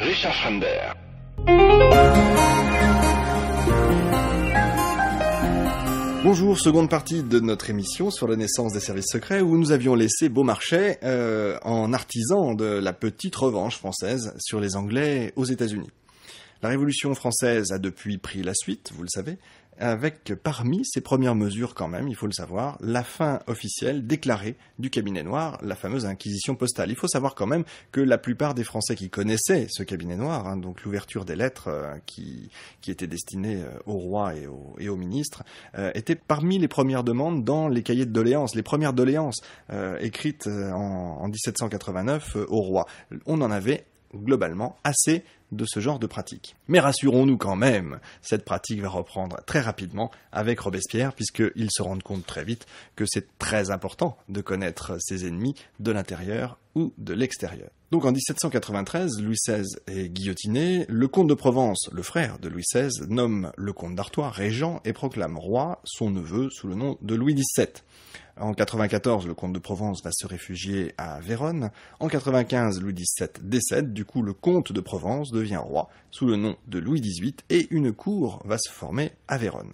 Richard Bonjour, seconde partie de notre émission sur la naissance des services secrets où nous avions laissé Beaumarchais euh, en artisan de la petite revanche française sur les Anglais aux États-Unis. La Révolution française a depuis pris la suite, vous le savez, avec parmi ces premières mesures quand même, il faut le savoir, la fin officielle déclarée du cabinet noir, la fameuse inquisition postale. Il faut savoir quand même que la plupart des Français qui connaissaient ce cabinet noir, hein, donc l'ouverture des lettres euh, qui, étaient destinées euh, au roi et au, et ministre, euh, étaient parmi les premières demandes dans les cahiers de doléances, les premières doléances écrites en, en 1789 au roi. On en avait globalement assez de ce genre de pratique. Mais rassurons-nous quand même, cette pratique va reprendre très rapidement avec Robespierre, puisqu'il se rendent compte très vite que c'est très important de connaître ses ennemis de l'intérieur ou de l'extérieur. Donc en 1793, Louis XVI est guillotiné, le comte de Provence, le frère de Louis XVI, nomme le comte d'Artois régent et proclame roi son neveu sous le nom de Louis XVII. En 94, le comte de Provence va se réfugier à Vérone. En 95, Louis XVII décède. Du coup, le comte de Provence devient roi sous le nom de Louis XVIII et une cour va se former à Vérone.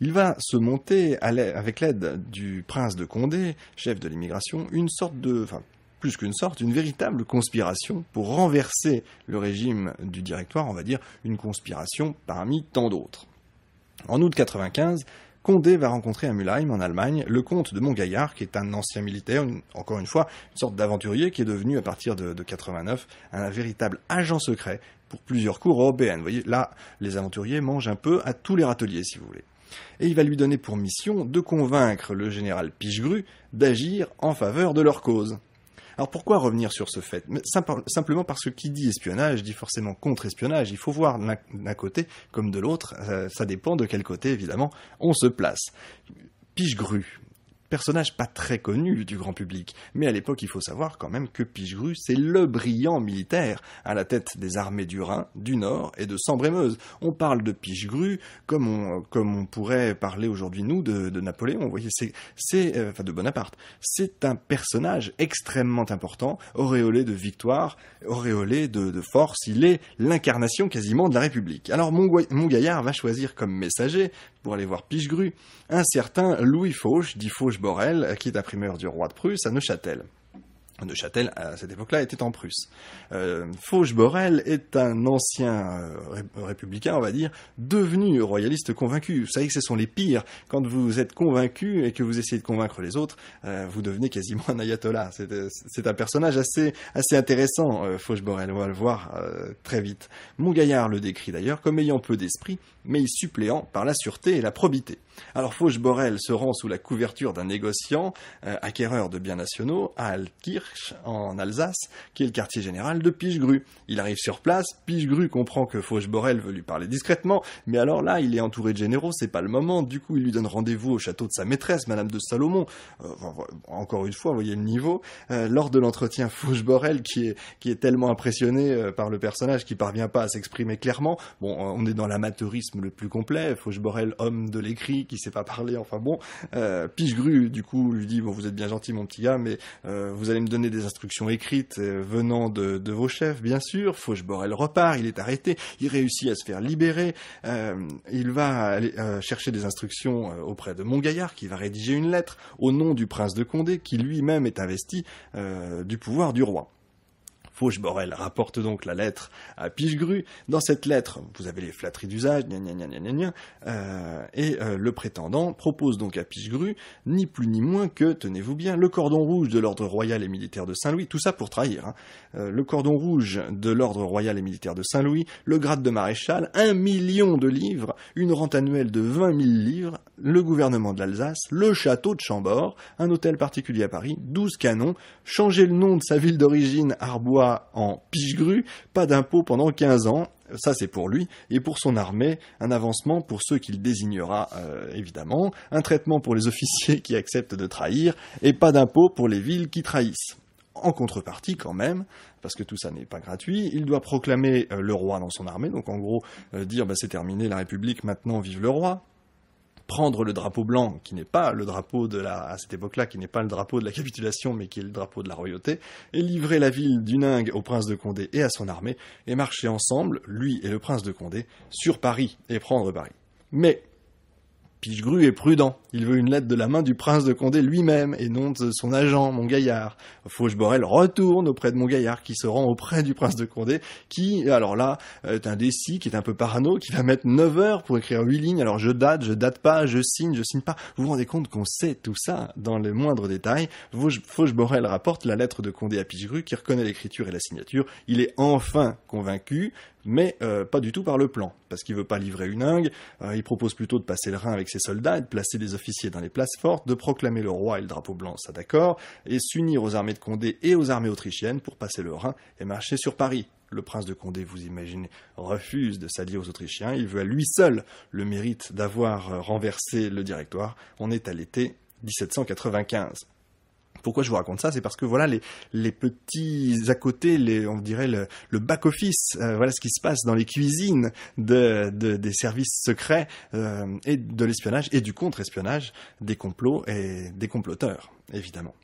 Il va se monter avec l'aide du prince de Condé, chef de l'immigration, une sorte de, enfin, plus qu'une sorte, une véritable conspiration pour renverser le régime du directoire, on va dire une conspiration parmi tant d'autres. En août 95, Condé va rencontrer à Mülheim, en Allemagne, le comte de Montgaillard, qui est un ancien militaire, encore une fois, une sorte d'aventurier qui est devenu, à partir de, de 89, un véritable agent secret pour plusieurs cours européennes. Vous voyez, là, les aventuriers mangent un peu à tous les râteliers, si vous voulez. Et il va lui donner pour mission de convaincre le général Pichegru d'agir en faveur de leur cause. Alors pourquoi revenir sur ce fait Simplement parce que qui dit espionnage dit forcément contre-espionnage. Il faut voir d'un côté comme de l'autre. Euh, ça dépend de quel côté, évidemment, on se place. grue. Personnage pas très connu du grand public, mais à l'époque il faut savoir quand même que Pichegru c'est le brillant militaire à la tête des armées du Rhin, du Nord et de sambre et On parle de Pichegru comme on, comme on pourrait parler aujourd'hui nous de, Napoléon, On voyait c'est, euh, enfin de Bonaparte. C'est un personnage extrêmement important, auréolé de victoire, auréolé de, force, il est l'incarnation quasiment de la République. Alors mon gaillard va choisir comme messager, pour aller voir Pichegru, un certain Louis Fauche, dit Fauche Borel, quitte imprimeur du roi de Prusse à Neuchâtel. De Châtel à cette époque-là, était en Prusse. Euh, Fauche-Borel est un ancien euh, républicain, on va dire, devenu royaliste convaincu. Vous savez que ce sont les pires. Quand vous êtes convaincu et que vous essayez de convaincre les autres, euh, vous devenez quasiment un ayatollah. C'est un personnage assez, intéressant, Fauche-Borel. On va le voir très vite. Montgaillard le décrit d'ailleurs comme ayant peu d'esprit, mais il suppléant par la sûreté et la probité. Alors Fauche-Borel se rend sous la couverture d'un négociant, acquéreur de biens nationaux, à Alkir, en Alsace, qui est le quartier général de Pichegru. Il arrive sur place, Pichegru comprend que Faucheborel veut lui parler discrètement, mais alors là, il est entouré de généraux, c'est pas le moment, du coup, il lui donne rendez-vous au château de sa maîtresse, Madame de Salomon. Euh, encore une fois, voyez le niveau. Euh, lors de l'entretien, Faucheborel, qui est, qui est tellement impressionné euh, par le personnage qui parvient pas à s'exprimer clairement, bon, on est dans l'amateurisme le plus complet, Faucheborel, homme de l'écrit, qui sait pas parler, enfin bon, euh, Pichegru, du coup, lui dit, bon, vous êtes bien gentil, mon petit gars, mais vous allez me donner donner des instructions écrites euh, venant de, vos chefs, bien sûr. Faucheborel repart, il est arrêté, il réussit à se faire libérer. Euh, il va aller, euh, chercher des instructions auprès de Montgaillard, qui va rédiger une lettre au nom du prince de Condé, qui lui-même est investi du pouvoir du roi. Fauche-Borel rapporte donc la lettre à Pichegru. Dans cette lettre, vous avez les flatteries d'usage, euh, et euh, le prétendant propose donc à Pichegru ni plus ni moins que, tenez-vous bien, le cordon rouge de l'ordre royal et militaire de Saint-Louis, tout ça pour trahir, hein. euh, le cordon rouge de l'ordre royal et militaire de Saint-Louis, le grade de maréchal, un million de livres, une rente annuelle de 20 000 livres, le gouvernement de l'Alsace, le château de Chambord, un hôtel particulier à Paris, 12 canons, changer le nom de sa ville d'origine, Arbois, en Pichegru, pas d'impôt pendant 15 ans, ça c'est pour lui, et pour son armée, un avancement pour ceux qu'il désignera euh, évidemment, un traitement pour les officiers qui acceptent de trahir, et pas d'impôt pour les villes qui trahissent en contrepartie quand même, parce que tout ça n'est pas gratuit, il doit proclamer euh, le roi dans son armée, donc en gros euh, dire bah, c'est terminé la République, maintenant vive le roi, prendre le drapeau blanc, qui n'est pas le drapeau de la, à cette époque-là, qui n'est pas le drapeau de la capitulation, mais qui est le drapeau de la royauté, et livrer la ville d'Uningue au prince de Condé et à son armée, et marcher ensemble, lui et le prince de Condé, sur Paris, et prendre Paris. Mais Pichegru est prudent. Il veut une lettre de la main du prince de Condé lui-même et non de son agent, mon Gaillard. Faucheborel retourne auprès de mon Gaillard, qui se rend auprès du prince de Condé qui, alors là, est un indécis, qui est un peu parano, qui va mettre 9 heures pour écrire 8 lignes. Alors je date, je date pas, je signe, je signe pas. Vous vous rendez compte qu'on sait tout ça dans les moindres détails. Faucheborel rapporte la lettre de Condé à Pichegru qui reconnaît l'écriture et la signature. Il est enfin convaincu mais euh, pas du tout par le plan, parce qu'il veut pas livrer une ingue, euh, il propose plutôt de passer le Rhin avec ses soldats, de placer des officiers dans les places fortes, de proclamer le roi et le drapeau blanc, ça d'accord, et s'unir aux armées de Condé et aux armées autrichiennes pour passer le Rhin et marcher sur Paris. Le prince de Condé, vous imaginez, refuse de s'allier aux Autrichiens, il veut à lui seul le mérite d'avoir euh, renversé le directoire, on est à l'été 1795. Pourquoi je vous raconte ça C'est parce que voilà les, petits à côté, on dirait le, back office, euh, voilà ce qui se passe dans les cuisines des services secrets euh, et de l'espionnage et du contre-espionnage, des complots et des comploteurs, évidemment.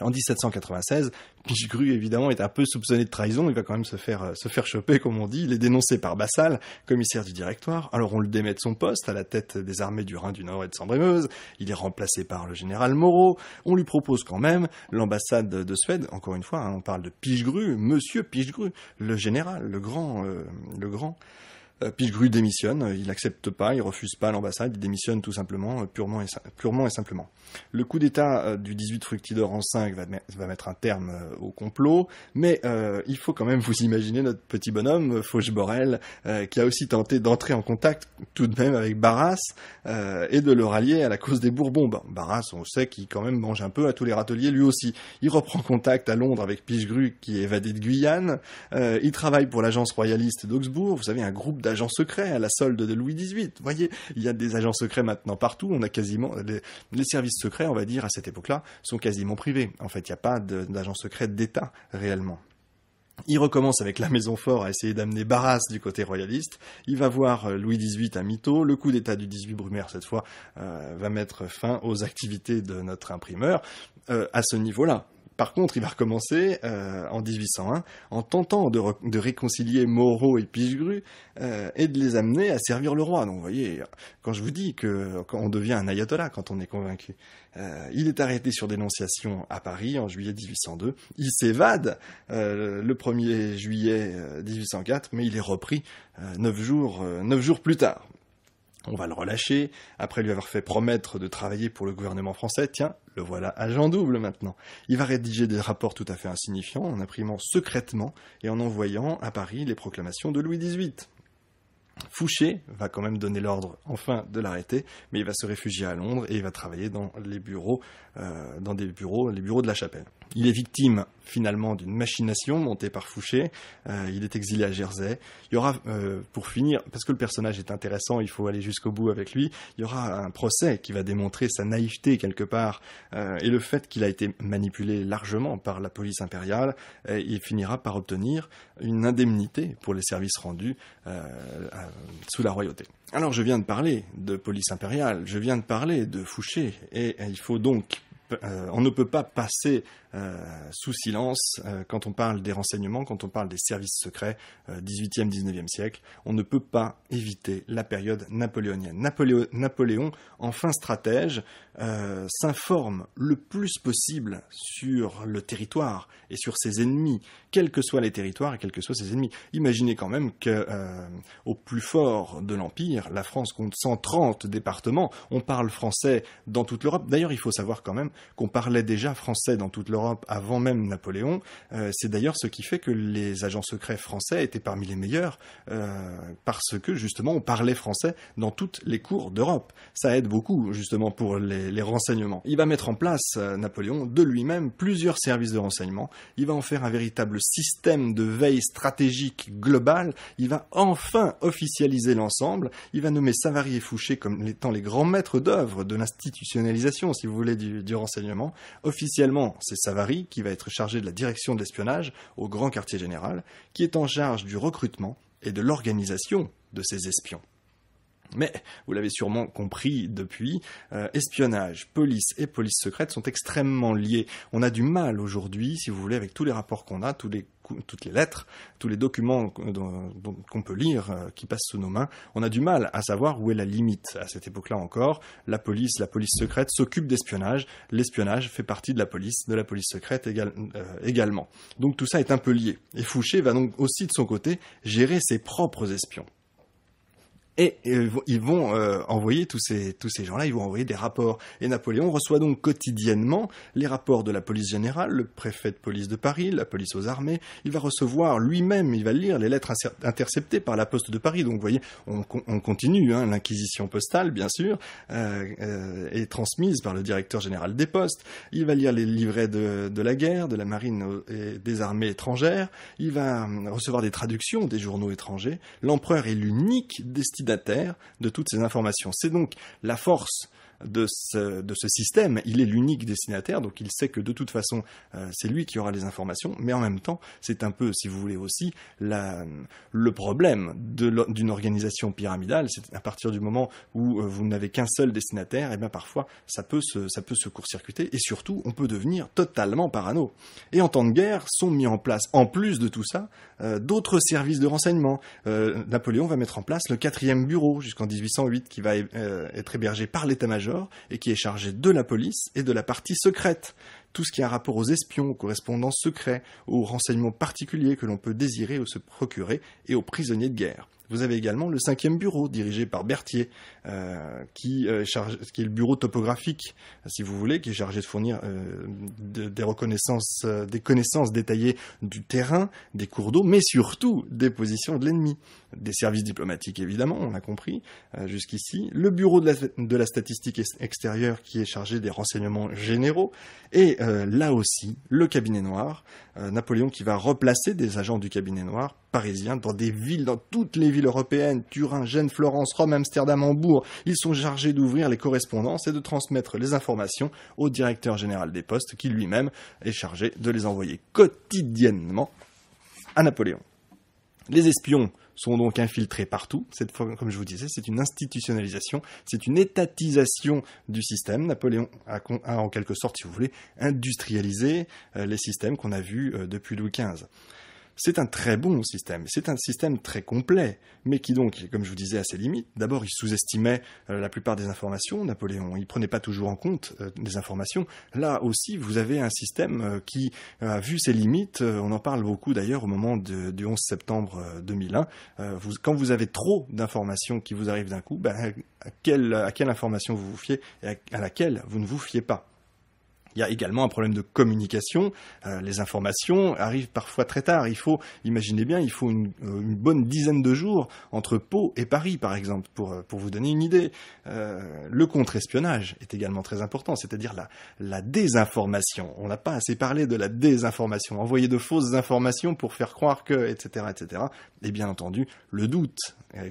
En 1796, Pichegru, évidemment, est un peu soupçonné de trahison. Il va quand même se faire, euh, se faire choper, comme on dit. Il est dénoncé par Bassal, commissaire du directoire. Alors on le démet de son poste, à la tête des armées du Rhin du Nord et de sambre Il est remplacé par le général Moreau. On lui propose quand même l'ambassade de Suède. Encore une fois, hein, on parle de Pichegru, monsieur Pichegru, le général, le grand, euh, le grand. Euh, Pichegru démissionne, euh, il n'accepte pas, il refuse pas l'ambassade, il démissionne tout simplement, euh, purement et, simplement. Le coup d'État du 18 Fructidor en 5 va, mettre un terme au complot, mais il faut quand même vous imaginer notre petit bonhomme, Fauche-Borel, qui a aussi tenté d'entrer en contact tout de même avec Barras et de le rallier à la cause des Bourbons. Barras, on sait qu'il quand même mange un peu à tous les râteliers lui aussi. Il reprend contact à Londres avec Pichegru qui est évadé de Guyane, il travaille pour l'agence royaliste d'Augsbourg, vous savez, un groupe d'agents secrets à la solde de Louis XVIII. Vous voyez, il y a des agents secrets maintenant partout. On a quasiment les, services secrets, on va dire à cette époque-là, sont quasiment privés. En fait, il n'y a pas d'agents secrets d'État réellement. Il recommence avec la Maison Fort à essayer d'amener Barras du côté royaliste. Il va voir euh, Louis XVIII à Mito. Le coup d'État du 18 Brumaire, cette fois, euh, va mettre fin aux activités de notre imprimeur euh, à ce niveau-là. Par contre, il va recommencer euh, en 1801 en tentant de, réconcilier Moreau et Pichegru euh, et de les amener à servir le roi. Donc, vous voyez, quand je vous dis que on devient un ayatollah quand on est convaincu, euh, il est arrêté sur dénonciation à Paris en juillet 1802. Il s'évade le 1er juillet 1804, mais il est repris neuf jours plus tard on va le relâcher, après lui avoir fait promettre de travailler pour le gouvernement français, tiens, le voilà agent double maintenant. Il va rédiger des rapports tout à fait insignifiants en imprimant secrètement et en envoyant à Paris les proclamations de Louis XVIII. Fouché va quand même donner l'ordre enfin de l'arrêter, mais il va se réfugier à Londres et il va travailler dans les bureaux, euh, dans des bureaux, les bureaux de la chapelle. Il est victime finalement d'une machination montée par Fouché. Euh, il est exilé à Jersey. Il y aura, euh, pour finir, parce que le personnage est intéressant, il faut aller jusqu'au bout avec lui, il y aura un procès qui va démontrer sa naïveté quelque part euh, et le fait qu'il a été manipulé largement par la police impériale. Et il finira par obtenir une indemnité pour les services rendus sous la royauté. Alors je viens de parler de police impériale, je viens de parler de Fouché, et il faut donc euh, on ne peut pas passer euh, sous silence euh, quand on parle des renseignements, quand on parle des services secrets 18e, 19e siècle. On ne peut pas éviter la période napoléonienne. Napoléon enfin stratège, euh, s'informe le plus possible sur le territoire et sur ses ennemis, quels que soient les territoires et quels que soient ses ennemis. Imaginez quand même que, euh, au plus fort de l'Empire, la France compte 130 départements, on parle français dans toute l'Europe. D'ailleurs, il faut savoir quand même qu'on parlait déjà français dans toute l'Europe avant même Napoléon. Euh, c'est d'ailleurs ce qui fait que les agents secrets français étaient parmi les meilleurs, parce que justement, on parlait français dans toutes les cours d'Europe. Ça aide beaucoup, justement, pour les les, renseignements. Il va mettre en place, euh, Napoléon, de lui-même, plusieurs services de renseignement. Il va en faire un véritable système de veille stratégique globale. Il va enfin officialiser l'ensemble. Il va nommer Savary et Fouché comme étant les grands maîtres d'œuvre de l'institutionnalisation, si vous voulez, du, du renseignement. Officiellement, c'est Savary qui va être chargé de la direction de l'espionnage au grand quartier général, qui est en charge du recrutement et de l'organisation de ces espions. Mais, vous l'avez sûrement compris depuis, euh, espionnage, police et police secrète sont extrêmement liés. On a du mal aujourd'hui, si vous voulez, avec tous les rapports qu'on a, toutes les lettres, tous les documents qu'on peut lire, euh, qui passent sous nos mains, on a du mal à savoir où est la limite. À cette époque-là encore, la police, la police secrète s'occupe d'espionnage. L'espionnage fait partie de la police, de la police secrète euh, également. Donc tout ça est un peu lié. Et Fouché va donc aussi de son côté gérer ses propres espions. Et ils vont euh, envoyer tous ces, tous ces gens-là, ils vont envoyer des rapports. Et Napoléon reçoit donc quotidiennement les rapports de la police générale, le préfet de police de Paris, la police aux armées. Il va recevoir lui-même, il va lire les lettres interceptées par la poste de Paris. Donc vous voyez, on, continue hein, l'inquisition postale, bien sûr, euh, euh, est transmise par le directeur général des postes. Il va lire les livrets de, de la guerre, de la marine et des armées étrangères. Il va hum, recevoir des traductions des journaux étrangers. L'empereur est l'unique destiné de toutes ces informations. C'est donc la force de ce, système. Il est l'unique destinataire, donc il sait que de toute façon, euh, c'est lui qui aura les informations, mais en même temps, c'est un peu, si vous voulez aussi, le problème d'une organisation pyramidale. C'est à partir du moment où euh, vous n'avez qu'un seul destinataire, et eh bien parfois, ça peut se, court-circuiter, et surtout, on peut devenir totalement parano. Et en temps de guerre, sont mis en place, en plus de tout ça, euh, d'autres services de renseignement. Napoléon va mettre en place le quatrième bureau jusqu'en 1808, qui va être hébergé par l'état-major et qui est chargé de la police et de la partie secrète. Tout ce qui a rapport aux espions, aux correspondances secrets, aux renseignements particuliers que l'on peut désirer ou se procurer et aux prisonniers de guerre. Vous avez également le cinquième bureau dirigé par Berthier, euh, qui, euh, qui est le bureau topographique, si vous voulez, qui est chargé de fournir euh, des reconnaissances, des connaissances détaillées du terrain, des cours d'eau, mais surtout des positions de l'ennemi, des services diplomatiques évidemment, on l'a compris jusqu'ici, le bureau de la, statistique extérieure qui est chargé des renseignements généraux, et là aussi le cabinet noir, Napoléon qui va replacer des agents du cabinet noir parisien dans des villes, dans toutes les villes Européenne, européennes, Turin, Gênes, Florence, Rome, Amsterdam, Hambourg. Ils sont chargés d'ouvrir les correspondances et de transmettre les informations au directeur général des postes qui lui-même est chargé de les envoyer quotidiennement à Napoléon. Les espions sont donc infiltrés partout. Cette fois, comme je vous disais, c'est une institutionnalisation, c'est une étatisation du système. Napoléon a, a, en quelque sorte, si vous voulez, industrialisé euh, les systèmes qu'on a vus euh, depuis Louis XV. C'est un très bon système, c'est un système très complet, mais qui donc, comme je vous disais, a ses limites. D'abord, il sous-estimait euh, la plupart des informations, Napoléon, il prenait pas toujours en compte euh, des informations. Là aussi, vous avez un système euh, qui a vu ses limites, on en parle beaucoup d'ailleurs au moment du 11 septembre 2001. quand vous avez trop d'informations qui vous arrivent d'un coup, ben, à, quelle, information vous vous fiez et à laquelle vous ne vous fiez pas. Il y a également un problème de communication. Euh, les informations arrivent parfois très tard. Il faut, imaginez bien, il faut une, euh, bonne dizaine de jours entre Pau et Paris, par exemple, pour, euh, vous donner une idée. le contre-espionnage est également très important, c'est-à-dire la, la désinformation. On n'a pas assez parlé de la désinformation. Envoyer de fausses informations pour faire croire que, etc., etc. Et bien entendu, le doute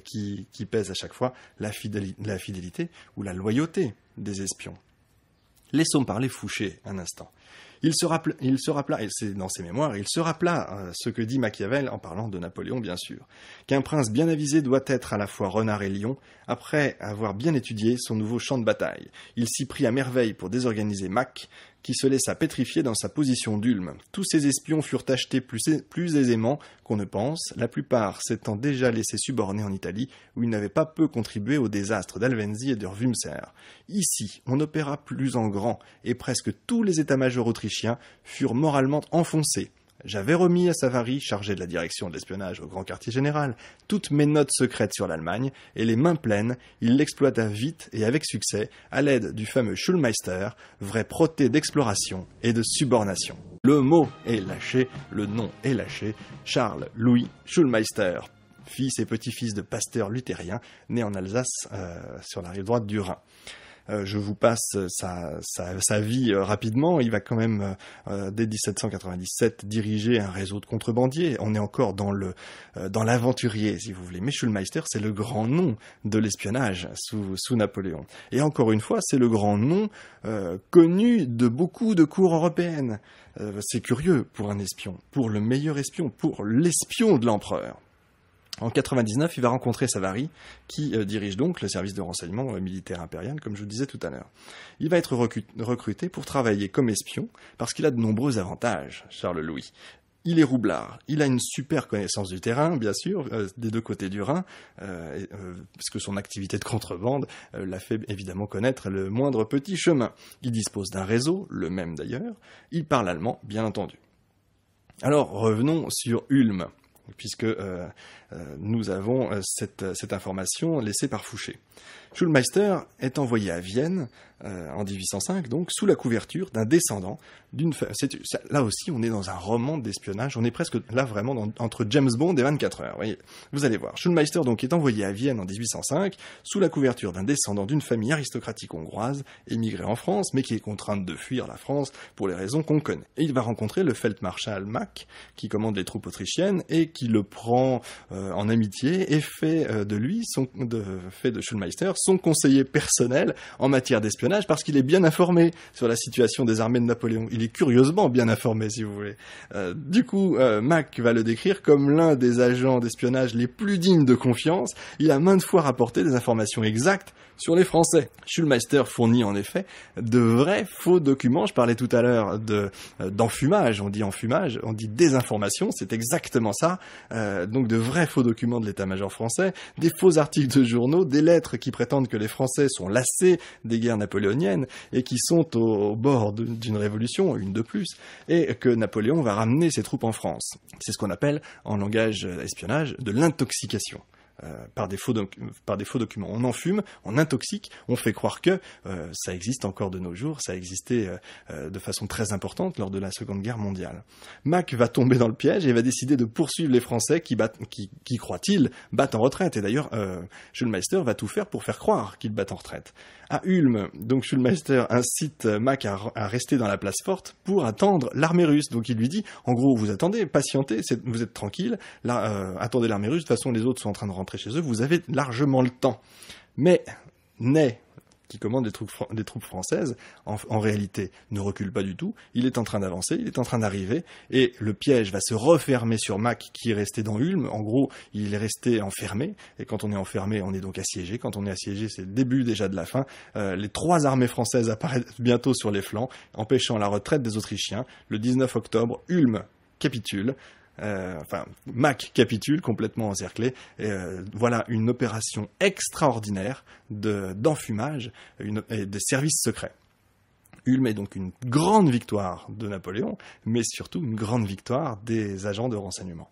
qui, pèse à chaque fois la fidélité ou la loyauté des espions. Laissons parler Fouché un instant. Il se, rappela, et c'est dans ses mémoires, il se rappela euh, ce que dit Machiavel en parlant de Napoléon, bien sûr, qu'un prince bien avisé doit être à la fois renard et lion, après avoir bien étudié son nouveau champ de bataille. Il s'y prit à merveille pour désorganiser Mac, qui se laissa pétrifier dans sa position d'ulme. Tous ces espions furent achetés plus, plus aisément qu'on ne pense, la plupart s'étant déjà laissés suborner en Italie, où ils n'avaient pas peu contribué au désastre d'Alvenzi et de Rwumser. Ici, on opéra plus en grand, et presque tous les états-majors autrichiens furent moralement enfoncés. J'avais remis à Savary, chargé de la direction de l'espionnage au grand quartier général, toutes mes notes secrètes sur l'Allemagne, et les mains pleines, il l'exploita vite et avec succès à l'aide du fameux Schulmeister, vrai proté d'exploration et de subornation. Le mot est lâché, le nom est lâché, Charles Louis Schulmeister, fils et petit-fils de pasteur luthérien, né en Alsace euh, sur la rive droite du Rhin. Euh, je vous passe sa, vie euh, rapidement. Il va quand même, euh, dès 1797, diriger un réseau de contrebandiers. On est encore dans l'aventurier, si vous voulez. Mais Schulmeister, c'est le grand nom de l'espionnage sous, Napoléon. Et encore une fois, c'est le grand nom connu de beaucoup de cours européennes. c'est curieux pour un espion, pour le meilleur espion, pour l'espion de l'empereur. En 99, il va rencontrer Savary, qui euh, dirige donc le service de renseignement euh, militaire impérial, comme je vous disais tout à l'heure. Il va être recruté pour travailler comme espion, parce qu'il a de nombreux avantages, Charles-Louis. Il est roublard, il a une super connaissance du terrain, bien sûr, euh, des deux côtés du Rhin, puisque son activité de contrebande l'a fait évidemment connaître le moindre petit chemin. Il dispose d'un réseau, le même d'ailleurs, il parle allemand, bien entendu. Alors revenons sur Ulm puisque euh, nous avons euh, euh, cette, information laissée par Fouché. Schulmeister est envoyé à Vienne en 1805, donc sous la couverture d'un descendant d'une. Là aussi, on est dans un roman d'espionnage. On est presque là vraiment entre James Bond et 24 heures. Vous allez voir. Schulmeister donc est envoyé à Vienne en 1805 sous la couverture d'un descendant d'une famille aristocratique hongroise émigrée en France, mais qui est contrainte de fuir la France pour les raisons qu'on connaît. Et il va rencontrer le Feldmarschall Mack, qui commande les troupes autrichiennes et qui le prend. Euh, en amitié et fait euh, de lui, de, fait de Schulmeister, son conseiller personnel en matière d'espionnage parce qu'il est bien informé sur la situation des armées de Napoléon. Il est curieusement bien informé, si vous voulez. Euh, du coup, Mac va le décrire comme l'un des agents d'espionnage les plus dignes de confiance. Il a maintes fois rapporté des informations exactes sur les Français. Schulmeister fournit en effet de vrais faux documents. Je parlais tout à l'heure de d'enfumage, on dit enfumage, on dit désinformation, c'est exactement ça. donc de vrais des faux documents de l'état-major français, des faux articles de journaux, des lettres qui prétendent que les Français sont lassés des guerres napoléoniennes et qui sont au bord d'une révolution, une de plus, et que Napoléon va ramener ses troupes en France. C'est ce qu'on appelle, en langage espionnage, de l'intoxication. Euh, par, des faux par documents. On en fume, on intoxique, on fait croire que euh, ça existe encore de nos jours, ça existait euh, de façon très importante lors de la Seconde Guerre mondiale. Mac va tomber dans le piège et va décider de poursuivre les Français qui, qui, croient-ils, battent en retraite. Et d'ailleurs, Schulmeister va tout faire pour faire croire qu'ils battent en retraite. À Ulm, donc Schulmeister incite Mac à, rester dans la place forte pour attendre l'armée russe. Donc il lui dit, en gros, vous attendez, patientez, vous êtes tranquille, là, attendez l'armée russe, de toute façon les autres sont en train de rentrer chez eux, vous avez largement le temps. Mais Ney, qui commande des troupes, françaises, en, réalité ne recule pas du tout. Il est en train d'avancer, il est en train d'arriver, et le piège va se refermer sur Mack, qui est resté dans Ulm. En gros, il est resté enfermé, et quand on est enfermé, on est donc assiégé. Quand on est assiégé, c'est le début déjà de la fin. Euh, les trois armées françaises apparaissent bientôt sur les flancs, empêchant la retraite des Autrichiens. Le 19 octobre, Ulm capitule. Euh, enfin Mac capitule complètement encerclé. Et, euh, voilà une opération extraordinaire d'enfumage et de services secrets. Ulm est donc une grande victoire de Napoléon, mais surtout une grande victoire des agents de renseignement.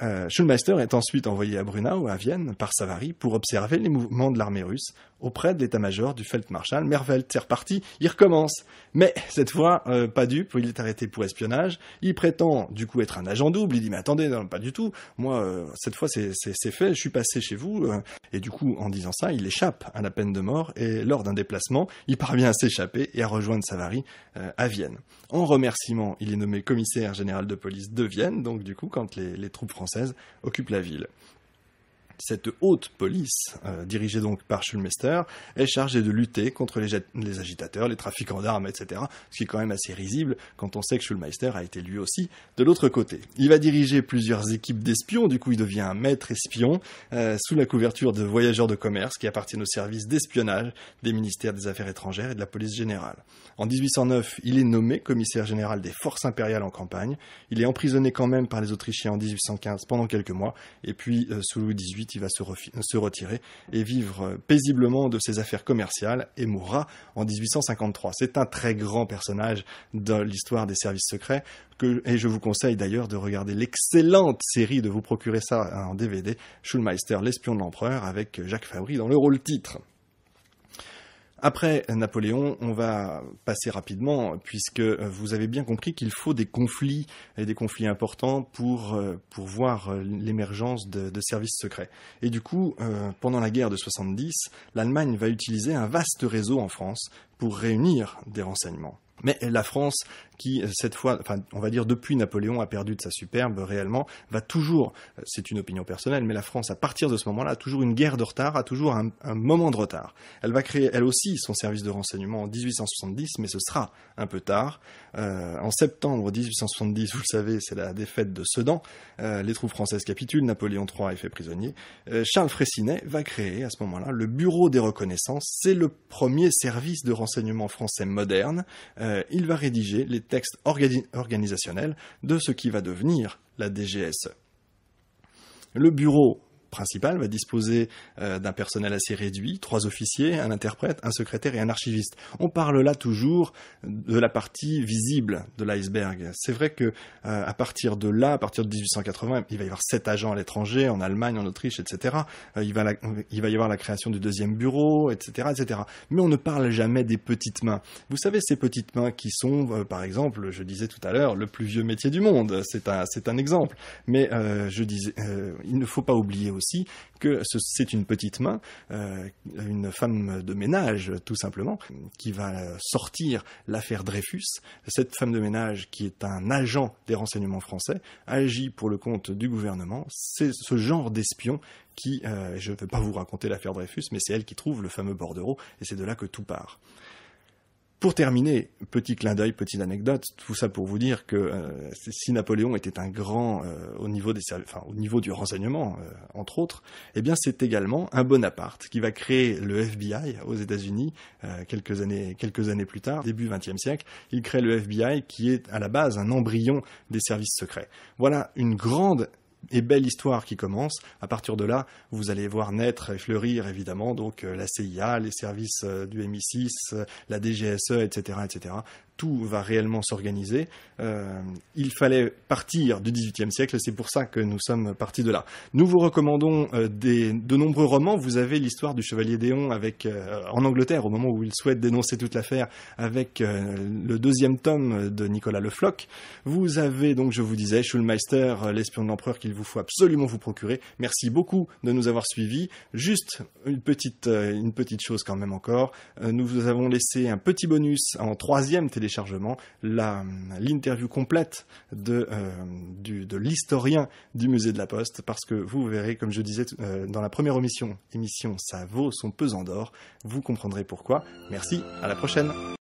Euh, Schulmeister est ensuite envoyé à Brunau, à Vienne, par Savary, pour observer les mouvements de l'armée russe auprès de l'état-major du Feldmarschall. Mervel. c'est reparti, il recommence. Mais cette fois, euh, pas dupe, il est arrêté pour espionnage. Il prétend du coup être un agent double. Il dit mais attendez, non, pas du tout. Moi, euh, cette fois, c'est fait. Je suis passé chez vous. Euh, et du coup, en disant ça, il échappe à la peine de mort. Et lors d'un déplacement, il parvient à s'échapper et à rejoindre Savary à Vienne. En remerciement, il est nommé commissaire général de police de Vienne. Donc du coup, quand les troupes françaises occupent la ville. Cette haute police, euh, dirigée donc par Schulmeister, est chargée de lutter contre les, agitateurs, les trafiquants d'armes, etc. Ce qui est quand même assez risible quand on sait que Schulmeister a été lui aussi de l'autre côté. Il va diriger plusieurs équipes d'espions, du coup il devient un maître espion, euh, sous la couverture de voyageurs de commerce qui appartiennent au service d'espionnage des ministères des Affaires étrangères et de la police générale. En 1809, il est nommé commissaire général des forces impériales en campagne. Il est emprisonné quand même par les Autrichiens en 1815 pendant quelques mois, et puis euh, sous Louis XVIII, il va se, retirer et vivre paisiblement de ses affaires commerciales et mourra en 1853. C'est un très grand personnage dans l'histoire des services secrets et je vous conseille d'ailleurs de regarder l'excellente série, de vous procurer ça hein, en DVD, Schulmeister, l'espion de l'empereur, avec Jacques Fabry dans le rôle titre. Après Napoléon, on va passer rapidement, puisque euh, vous avez bien compris qu'il faut des conflits, et des conflits importants, pour, euh, pour voir euh, l'émergence de, services secrets. Et du coup, pendant la guerre de 70, l'Allemagne va utiliser un vaste réseau en France pour réunir des renseignements. Mais la France, qui euh, cette fois, enfin, on va dire depuis Napoléon, a perdu de sa superbe réellement, va toujours, euh, c'est une opinion personnelle, mais la France, à partir de ce moment-là, a toujours une guerre de retard, a toujours un, moment de retard. Elle va créer, elle aussi, son service de renseignement en 1870, mais ce sera un peu tard. Euh, en septembre 1870, vous le savez, c'est la défaite de Sedan. les troupes françaises capitulent, Napoléon III est fait prisonnier. Charles Fressinet va créer, à ce moment-là, le Bureau des reconnaissances. C'est le premier service de renseignement français moderne euh, il va rédiger les textes organisationnels de ce qui va devenir la DGSE. Le bureau principal va disposer euh, d'un personnel assez réduit, trois officiers, un interprète, un secrétaire et un archiviste. On parle là toujours de la partie visible de l'iceberg. C'est vrai que euh, à partir de là, à partir de 1880, il va y avoir sept agents à l'étranger, en Allemagne, en Autriche, etc. Euh, il, va y avoir la création du deuxième bureau, etc., etc. Mais on ne parle jamais des petites mains. Vous savez ces petites mains qui sont, par exemple, je disais tout à l'heure, le plus vieux métier du monde. C'est un, c'est un exemple. Mais je disais, il ne faut pas oublier aussi que c'est une petite main, euh, une femme de ménage tout simplement, qui va sortir l'affaire Dreyfus. Cette femme de ménage, qui est un agent des renseignements français, agit pour le compte du gouvernement. C'est ce genre d'espion qui, euh, je ne vais pas vous raconter l'affaire Dreyfus, mais c'est elle qui trouve le fameux bordereau, et c'est de là que tout part. Pour terminer, petit clin d'œil, petite anecdote, tout ça pour vous dire que euh, si Napoléon était un grand euh, au niveau du renseignement euh, entre autres, eh bien c'est également un Bonaparte qui va créer le FBI aux États-Unis quelques années quelques années plus tard, début XXe siècle, il crée le FBI qui est à la base un embryon des services secrets. Voilà une grande et belle histoire qui commence. À partir de là, vous allez voir naître et fleurir évidemment donc euh, la CIA, les services euh, du MI6, euh, la DGSE, etc., etc tout va réellement s'organiser. Euh, il fallait partir du XVIIIe siècle, c'est pour ça que nous sommes partis de là. Nous vous recommandons euh, de nombreux romans. Vous avez l'histoire du chevalier Déon avec, euh, en Angleterre, au moment où il souhaite dénoncer toute l'affaire, avec le deuxième tome de Nicolas Le Floch. Vous avez donc, je vous disais, Schulmeister, l'espion de l'empereur qu'il vous faut absolument vous procurer. Merci beaucoup de nous avoir suivis. Juste une petite, une petite chose quand même encore. nous vous avons laissé un petit bonus en troisième télé téléchargement l'interview complète de, euh, de l'historien du musée de la Poste, parce que vous verrez, comme je disais euh, dans la première émission, émission Ça vaut son pesant d'or, vous comprendrez pourquoi. Merci, à la prochaine